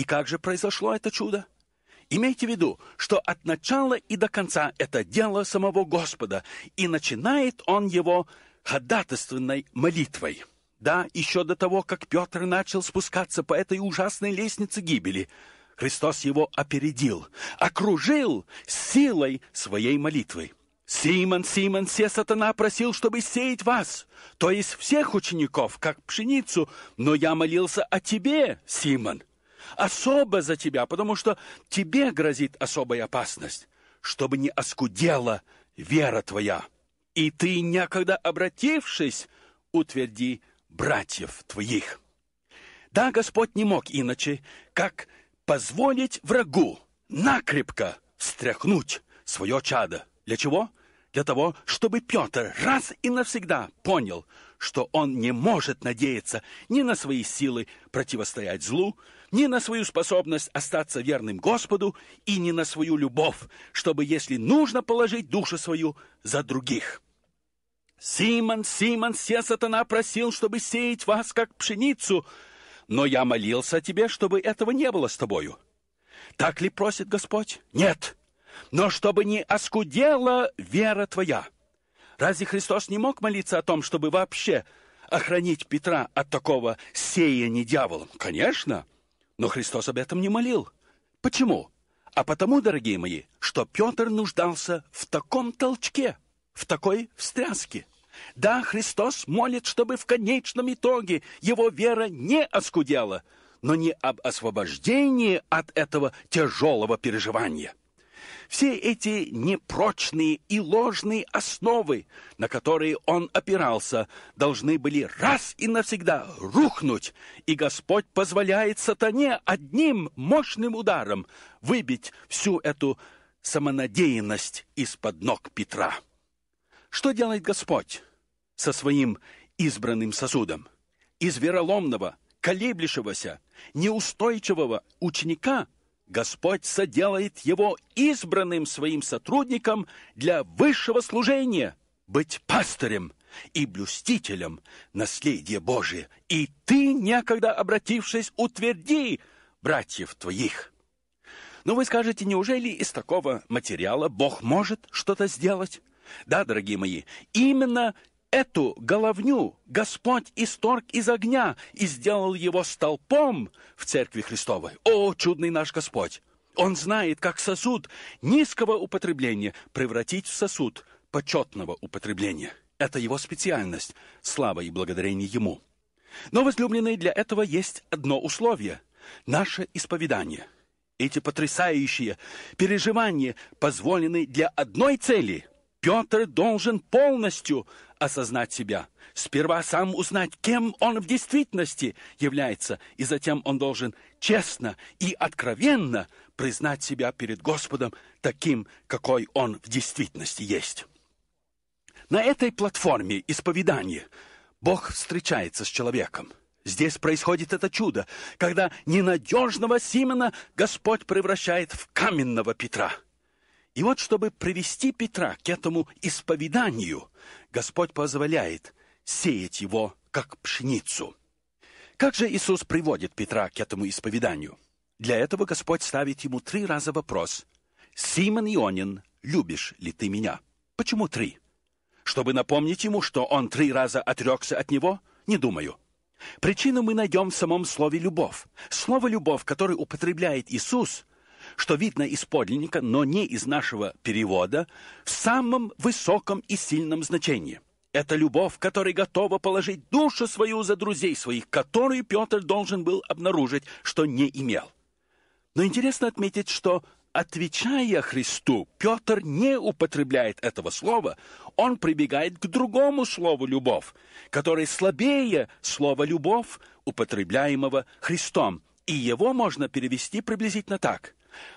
И как же произошло это чудо? Имейте в виду, что от начала и до конца это дело самого Господа, и начинает он его ходатайственной молитвой. Да, еще до того, как Петр начал спускаться по этой ужасной лестнице гибели, Христос его опередил, окружил силой своей молитвы. «Симон, Симон, все сатана просил, чтобы сеять вас, то есть всех учеников, как пшеницу, но я молился о тебе, Симон, особо за тебя, потому что тебе грозит особая опасность, чтобы не оскудела вера твоя. И ты, некогда обратившись, утверди братьев твоих. Да, Господь не мог иначе, как позволить врагу накрепко встряхнуть свое чадо. Для чего? Для того, чтобы Петр раз и навсегда понял, что он не может надеяться ни на свои силы противостоять злу, ни на свою способность остаться верным Господу и ни на свою любовь, чтобы, если нужно, положить душу свою за других. «Симон, Симон, все сатана просил, чтобы сеять вас, как пшеницу, но я молился о тебе, чтобы этого не было с тобою». Так ли просит Господь? Нет. Но чтобы не оскудела вера твоя. Разве Христос не мог молиться о том, чтобы вообще охранить Петра от такого сеяния дьяволом? Конечно, но Христос об этом не молил. Почему? А потому, дорогие мои, что Петр нуждался в таком толчке, в такой встряске. Да, Христос молит, чтобы в конечном итоге его вера не оскудела, но не об освобождении от этого тяжелого переживания. Все эти непрочные и ложные основы, на которые он опирался, должны были раз и навсегда рухнуть, и Господь позволяет сатане одним мощным ударом выбить всю эту самонадеянность из-под ног Петра. Что делает Господь со своим избранным сосудом? Из вероломного, колеблющегося, неустойчивого ученика – Господь соделает его избранным своим сотрудником для высшего служения, быть пастырем и блюстителем наследия Божия. И ты, некогда обратившись, утверди братьев твоих. Но ну, вы скажете, неужели из такого материала Бог может что-то сделать? Да, дорогие мои, именно Эту головню Господь исторг из огня и сделал его столпом в церкви Христовой. О, чудный наш Господь! Он знает, как сосуд низкого употребления превратить в сосуд почетного употребления. Это его специальность, слава и благодарение ему. Но, возлюбленные, для этого есть одно условие – наше исповедание. Эти потрясающие переживания позволены для одной цели – Петр должен полностью осознать себя. Сперва сам узнать, кем он в действительности является, и затем он должен честно и откровенно признать себя перед Господом таким, какой он в действительности есть. На этой платформе исповедания Бог встречается с человеком. Здесь происходит это чудо, когда ненадежного Симона Господь превращает в каменного Петра – и вот, чтобы привести Петра к этому исповеданию, Господь позволяет сеять его, как пшеницу. Как же Иисус приводит Петра к этому исповеданию? Для этого Господь ставит ему три раза вопрос. «Симон Ионин, любишь ли ты меня?» Почему три? Чтобы напомнить ему, что он три раза отрекся от него? Не думаю. Причину мы найдем в самом слове «любовь». Слово «любовь», которое употребляет Иисус, что видно из подлинника, но не из нашего перевода, в самом высоком и сильном значении. Это любовь, которая готова положить душу свою за друзей своих, которую Петр должен был обнаружить, что не имел. Но интересно отметить, что, отвечая Христу, Петр не употребляет этого слова, он прибегает к другому слову «любовь», которое слабее слова «любовь», употребляемого Христом, и его можно перевести приблизительно так.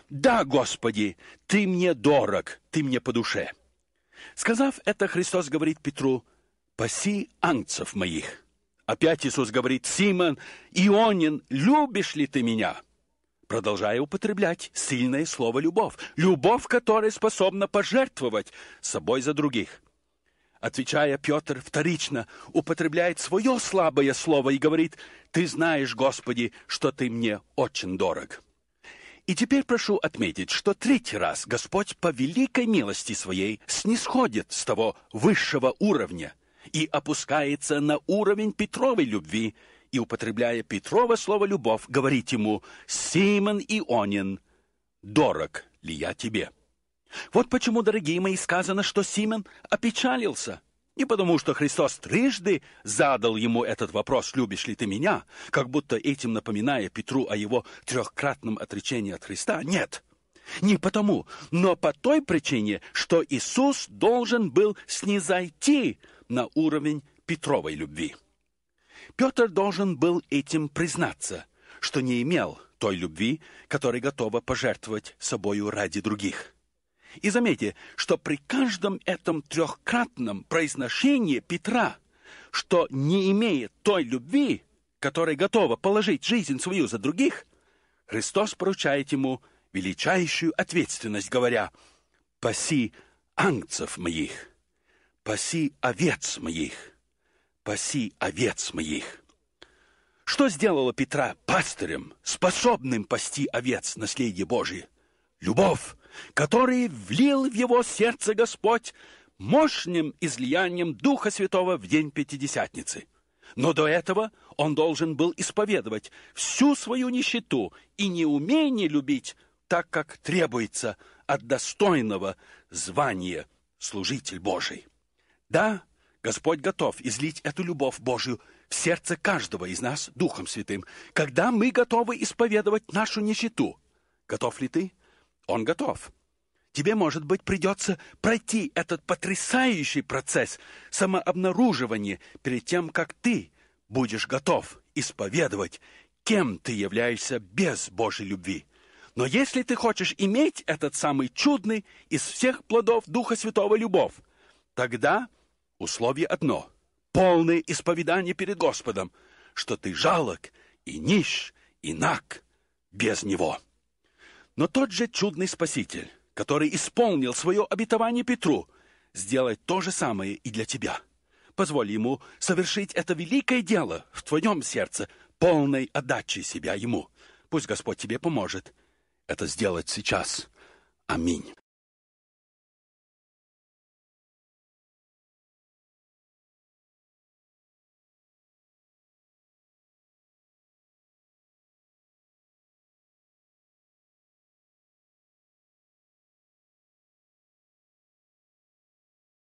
«Да, Господи, Ты мне дорог, Ты мне по душе». Сказав это, Христос говорит Петру, «Паси анцев моих». Опять Иисус говорит, «Симон, Ионин, любишь ли ты меня?» Продолжая употреблять сильное слово «любовь», любовь, которая способна пожертвовать собой за других. Отвечая, Петр вторично употребляет свое слабое слово и говорит, «Ты знаешь, Господи, что ты мне очень дорог». И теперь прошу отметить, что третий раз Господь по великой милости своей снисходит с того высшего уровня и опускается на уровень Петровой любви, и, употребляя Петрово слово «любовь», говорит ему «Симон Ионин, дорог ли я тебе?» Вот почему, дорогие мои, сказано, что Симон опечалился – не потому, что Христос трижды задал ему этот вопрос «любишь ли ты меня?», как будто этим напоминая Петру о его трехкратном отречении от Христа. Нет, не потому, но по той причине, что Иисус должен был снизойти на уровень Петровой любви. Петр должен был этим признаться, что не имел той любви, которой готова пожертвовать собою ради других. И заметьте, что при каждом этом трехкратном произношении Петра, что не имея той любви, которая готова положить жизнь свою за других, Христос поручает ему величайшую ответственность, говоря «Паси ангцев моих, паси овец моих, паси овец моих». Что сделало Петра пастырем, способным пасти овец наследие Божие? любовь, которые влил в его сердце Господь мощным излиянием Духа Святого в день Пятидесятницы. Но до этого он должен был исповедовать всю свою нищету и неумение любить так, как требуется от достойного звания служитель Божий. Да, Господь готов излить эту любовь Божию в сердце каждого из нас Духом Святым, когда мы готовы исповедовать нашу нищету. Готов ли ты? он готов. Тебе, может быть, придется пройти этот потрясающий процесс самообнаруживания перед тем, как ты будешь готов исповедовать, кем ты являешься без Божьей любви. Но если ты хочешь иметь этот самый чудный из всех плодов Духа Святого любовь, тогда условие одно — полное исповедание перед Господом, что ты жалок и нищ, и наг без Него». Но тот же чудный Спаситель, который исполнил свое обетование Петру, сделает то же самое и для тебя. Позволь ему совершить это великое дело в твоем сердце, полной отдачи себя ему. Пусть Господь тебе поможет это сделать сейчас. Аминь.